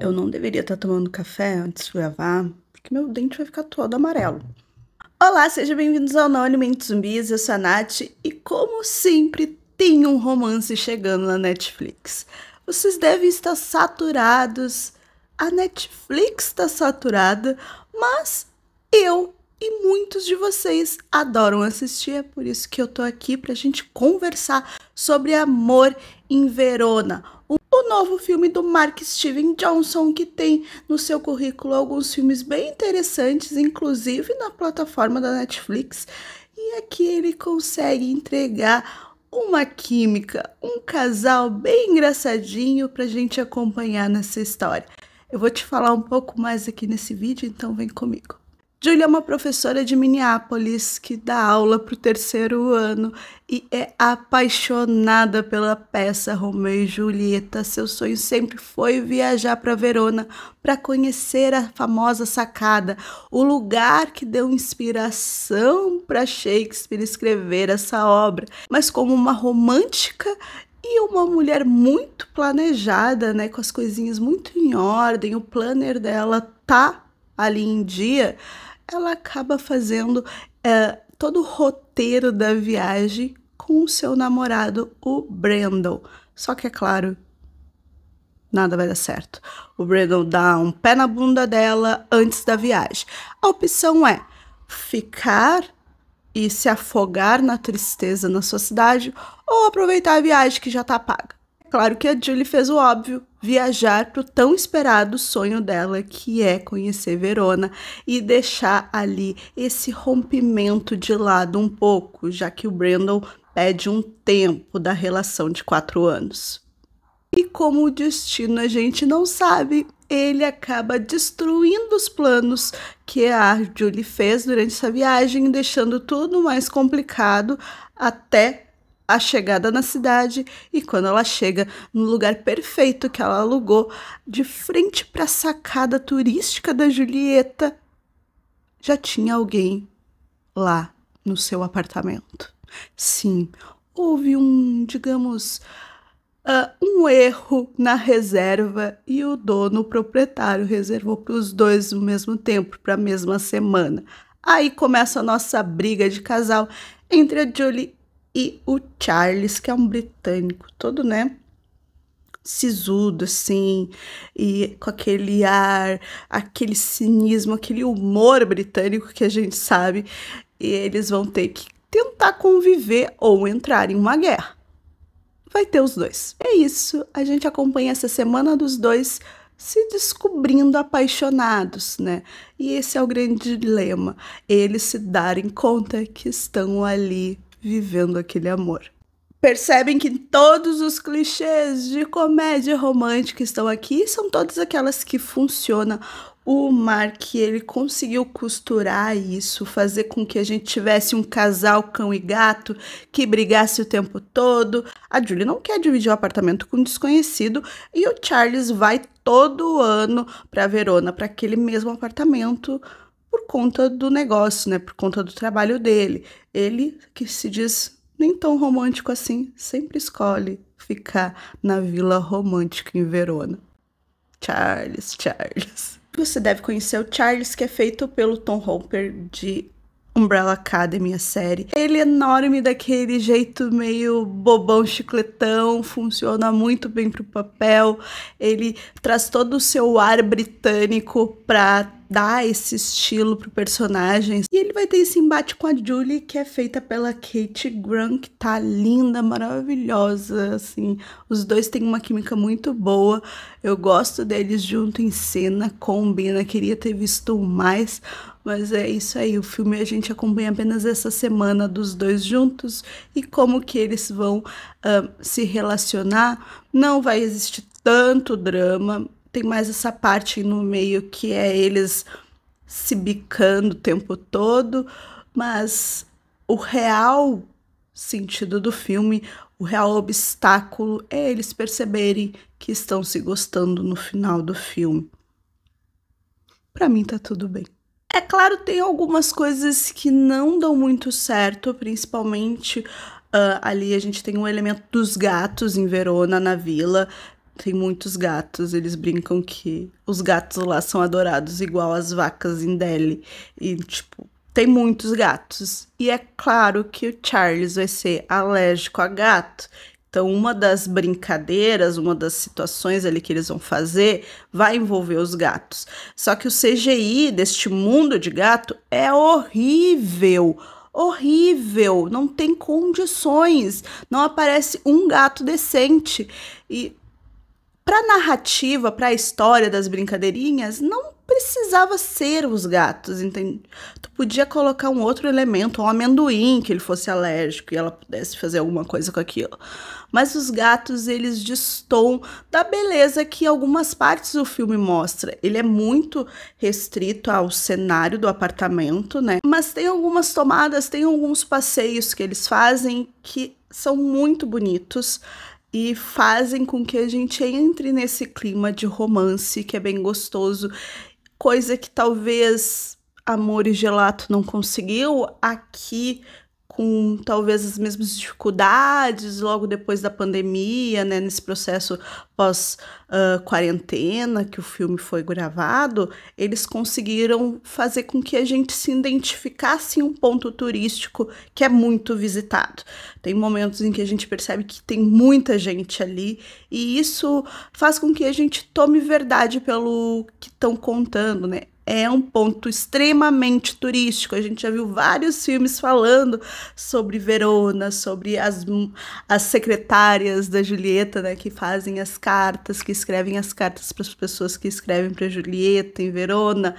Eu não deveria estar tomando café antes de gravar, porque meu dente vai ficar todo amarelo. Olá, sejam bem-vindos ao Não Alimentos Zumbis, eu sou a Nath e, como sempre, tem um romance chegando na Netflix. Vocês devem estar saturados, a Netflix está saturada, mas eu e muitos de vocês adoram assistir, é por isso que eu tô aqui pra gente conversar sobre amor em Verona o novo filme do Mark Steven Johnson, que tem no seu currículo alguns filmes bem interessantes, inclusive na plataforma da Netflix. E aqui ele consegue entregar uma química, um casal bem engraçadinho para a gente acompanhar nessa história. Eu vou te falar um pouco mais aqui nesse vídeo, então vem comigo. Julia é uma professora de Minneapolis que dá aula para o terceiro ano e é apaixonada pela peça Romeu e Julieta. Seu sonho sempre foi viajar para Verona para conhecer a famosa sacada, o lugar que deu inspiração para Shakespeare escrever essa obra. Mas como uma romântica, e uma mulher muito planejada, né, com as coisinhas muito em ordem, o planner dela tá ali em dia, ela acaba fazendo é, todo o roteiro da viagem com o seu namorado, o Brandon. Só que é claro, nada vai dar certo. O Brandon dá um pé na bunda dela antes da viagem. A opção é ficar e se afogar na tristeza na sua cidade ou aproveitar a viagem que já tá paga. É claro que a Julie fez o óbvio viajar para o tão esperado sonho dela, que é conhecer Verona e deixar ali esse rompimento de lado um pouco, já que o Brandon pede um tempo da relação de quatro anos. E como o destino a gente não sabe, ele acaba destruindo os planos que a Julie fez durante essa viagem, deixando tudo mais complicado até a chegada na cidade e quando ela chega no lugar perfeito que ela alugou, de frente para a sacada turística da Julieta, já tinha alguém lá no seu apartamento. Sim, houve um, digamos, uh, um erro na reserva e o dono, o proprietário, reservou para os dois no mesmo tempo, para a mesma semana. Aí começa a nossa briga de casal entre a Julie e o Charles, que é um britânico, todo, né? sisudo assim, e com aquele ar, aquele cinismo, aquele humor britânico que a gente sabe, e eles vão ter que tentar conviver ou entrar em uma guerra. Vai ter os dois. É isso, a gente acompanha essa semana dos dois se descobrindo apaixonados, né? E esse é o grande dilema, eles se darem conta que estão ali vivendo aquele amor. Percebem que todos os clichês de comédia romântica estão aqui, são todas aquelas que funcionam. O Mark, ele conseguiu costurar isso, fazer com que a gente tivesse um casal cão e gato que brigasse o tempo todo. A Julie não quer dividir o apartamento com um desconhecido e o Charles vai todo ano para Verona, para aquele mesmo apartamento por conta do negócio, né? Por conta do trabalho dele. Ele, que se diz nem tão romântico assim, sempre escolhe ficar na vila romântica em Verona. Charles, Charles. Você deve conhecer o Charles, que é feito pelo Tom Hopper de Umbrella Academy, a série. Ele é enorme daquele jeito meio bobão, chicletão, funciona muito bem pro papel. Ele traz todo o seu ar britânico pra dar esse estilo pro personagem. E ele vai ter esse embate com a Julie, que é feita pela Kate Grant, que tá linda, maravilhosa, assim. Os dois têm uma química muito boa. Eu gosto deles junto em cena, combina, queria ter visto mais. Mas é isso aí, o filme a gente acompanha apenas essa semana dos dois juntos e como que eles vão uh, se relacionar. Não vai existir tanto drama, tem mais essa parte no meio que é eles se bicando o tempo todo, mas o real sentido do filme, o real obstáculo é eles perceberem que estão se gostando no final do filme. Para mim tá tudo bem. É claro, tem algumas coisas que não dão muito certo, principalmente uh, ali a gente tem um elemento dos gatos em Verona, na vila, tem muitos gatos. Eles brincam que os gatos lá são adorados igual as vacas em Delhi. E, tipo, tem muitos gatos. E é claro que o Charles vai ser alérgico a gato. Então, uma das brincadeiras, uma das situações ali que eles vão fazer vai envolver os gatos. Só que o CGI deste mundo de gato é horrível horrível, não tem condições, não aparece um gato decente. E para narrativa, para a história das brincadeirinhas, não precisava ser os gatos, entende? Tu podia colocar um outro elemento, um amendoim que ele fosse alérgico e ela pudesse fazer alguma coisa com aquilo. Mas os gatos, eles destoam da beleza que algumas partes do filme mostra. Ele é muito restrito ao cenário do apartamento, né? Mas tem algumas tomadas, tem alguns passeios que eles fazem que são muito bonitos e fazem com que a gente entre nesse clima de romance que é bem gostoso, coisa que talvez Amor e Gelato não conseguiu. Aqui com talvez as mesmas dificuldades logo depois da pandemia, né, nesse processo pós-quarentena uh, que o filme foi gravado, eles conseguiram fazer com que a gente se identificasse em um ponto turístico que é muito visitado. Tem momentos em que a gente percebe que tem muita gente ali e isso faz com que a gente tome verdade pelo que estão contando, né? é um ponto extremamente turístico. A gente já viu vários filmes falando sobre Verona, sobre as, as secretárias da Julieta, né, que fazem as cartas, que escrevem as cartas para as pessoas que escrevem para Julieta em Verona.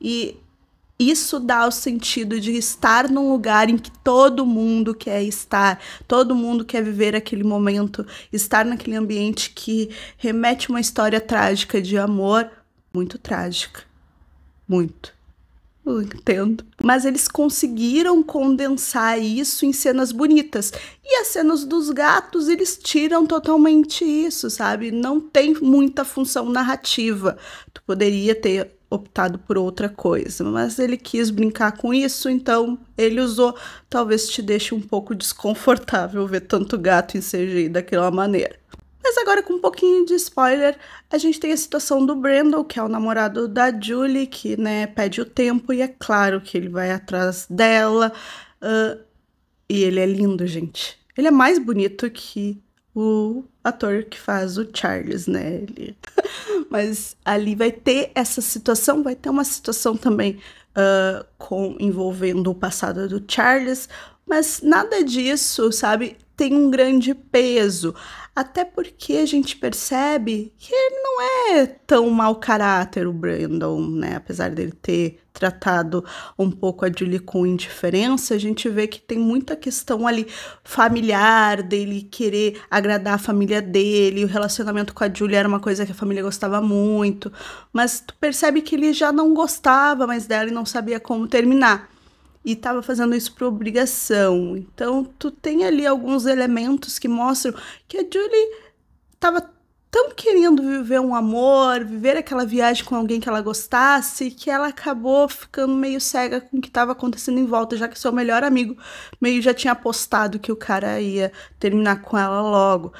E isso dá o sentido de estar num lugar em que todo mundo quer estar, todo mundo quer viver aquele momento, estar naquele ambiente que remete uma história trágica de amor, muito trágica muito. Eu entendo. Mas eles conseguiram condensar isso em cenas bonitas. E as cenas dos gatos, eles tiram totalmente isso, sabe? Não tem muita função narrativa. Tu poderia ter optado por outra coisa, mas ele quis brincar com isso, então ele usou. Talvez te deixe um pouco desconfortável ver tanto gato em CGI daquela maneira. Mas agora, com um pouquinho de spoiler, a gente tem a situação do Brandon, que é o namorado da Julie, que né, pede o tempo, e é claro que ele vai atrás dela. Uh, e ele é lindo, gente. Ele é mais bonito que o ator que faz o Charles, né? Ele... Mas ali vai ter essa situação, vai ter uma situação também uh, com envolvendo o passado do Charles, mas nada disso, sabe, tem um grande peso. Até porque a gente percebe que ele não é tão mau caráter, o Brandon, né? Apesar dele ter tratado um pouco a Julie com indiferença, a gente vê que tem muita questão ali familiar, dele querer agradar a família dele, o relacionamento com a Julie era uma coisa que a família gostava muito, mas tu percebe que ele já não gostava mais dela e não sabia como terminar e estava fazendo isso por obrigação. Então, tu tem ali alguns elementos que mostram que a Julie estava tão querendo viver um amor, viver aquela viagem com alguém que ela gostasse, que ela acabou ficando meio cega com o que estava acontecendo em volta, já que seu melhor amigo meio já tinha apostado que o cara ia terminar com ela logo.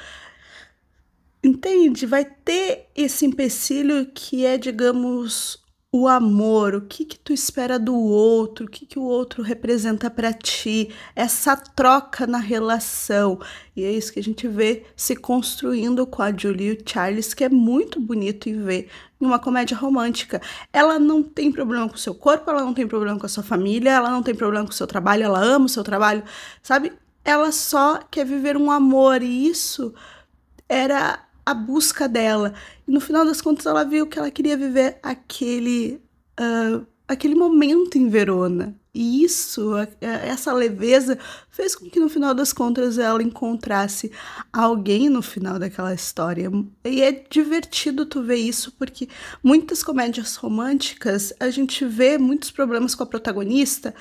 Entende? Vai ter esse empecilho que é, digamos, o amor, o que que tu espera do outro, o que que o outro representa para ti, essa troca na relação. E é isso que a gente vê se construindo com a Julie e o Charles, que é muito bonito e ver em uma comédia romântica. Ela não tem problema com o seu corpo, ela não tem problema com a sua família, ela não tem problema com o seu trabalho, ela ama o seu trabalho, sabe? Ela só quer viver um amor e isso era a busca dela. E no final das contas, ela viu que ela queria viver aquele, uh, aquele momento em Verona. E isso, essa leveza, fez com que no final das contas ela encontrasse alguém no final daquela história. E é divertido tu ver isso, porque muitas comédias românticas a gente vê muitos problemas com a protagonista,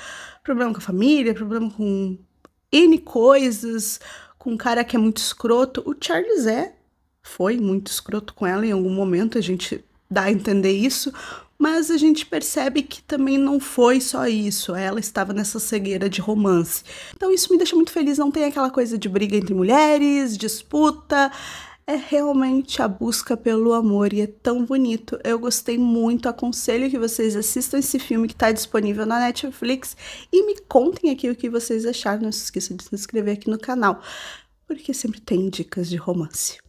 problema com a família, problema com N coisas, com um cara que é muito escroto. O Charles é foi muito escroto com ela em algum momento, a gente dá a entender isso, mas a gente percebe que também não foi só isso, ela estava nessa cegueira de romance. Então isso me deixa muito feliz, não tem aquela coisa de briga entre mulheres, disputa, é realmente a busca pelo amor e é tão bonito. Eu gostei muito, aconselho que vocês assistam esse filme que está disponível na Netflix e me contem aqui o que vocês acharam. Não se esqueça de se inscrever aqui no canal, porque sempre tem dicas de romance.